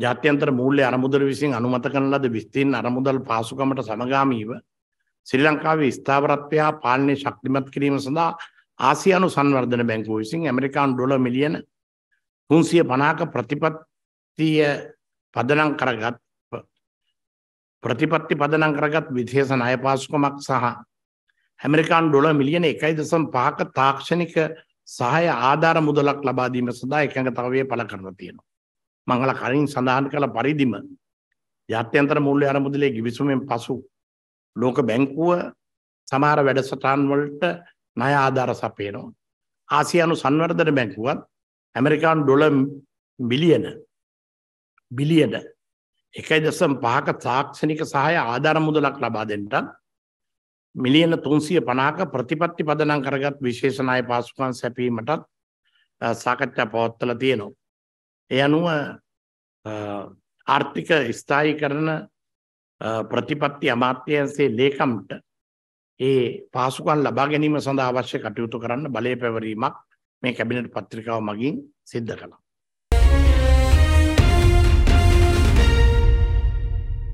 ජාත්‍යන්තර මූල්‍ය අරමුදල විසින් අනුමත කරන ලද විස්තීන් අරමුදල් පාසුකමට සමගාමීව ශ්‍රී ලංකාවේ ස්ථාවරත්වය හා පාලනය ශක්තිමත් කිරීම සඳහා ආසියානු සංවර්ධන බැංකුව විසින් ඇමරිකානු ඩොලර් මිලියන 350ක ප්‍රතිපත්තිය පදනම් කරගත් ප්‍රතිපත්ති පදනම් කරගත් විදේශ ණය පාසුකමක් සහ ඇමරිකානු ඩොලර් මිලියන 1.5ක තාක්ෂණික සහාය ආධාර මුදලක් ලබා දීම සඳහා එකඟතාවය පළ කරලා තියෙනවා. මංගල කලින් සඳහන් කළ පරිදිම ජාත්‍යන්තර මූල්‍ය අරමුදලේ ගිවිසුමෙන් පසු ලෝක බැංකුව සමහර වැඩසටහන් වලට ණය ආධාර සපයනවා. ආසියානු සංවර්ධන බැංකුවත් ඇමරිකානු ඩොලර් බිලියන බිලියන 1.5ක තාක්ෂණික සහාය ආධාර මුදලක් ලබා දෙන්නත් මිලියන 350ක ප්‍රතිපත්ති පදනම් කරගත් විශේෂ ණය පාසුකම් සැපීමටත් සාකච්ඡා පවත්වලා තියෙනවා. ඒ අනුව ආර්ථික ස්ථායි කරන ප්‍රතිපත්ති අමාත්‍යන්සේ ලේකම්ට ඒ පාසුකම් ලබා ගැනීම සඳහා අවශ්‍ය කටයුතු කරන්න බලය පැවරීමක් මේ කැබිනට් පත්‍රිකාව මගින් සිද්ධ කළා.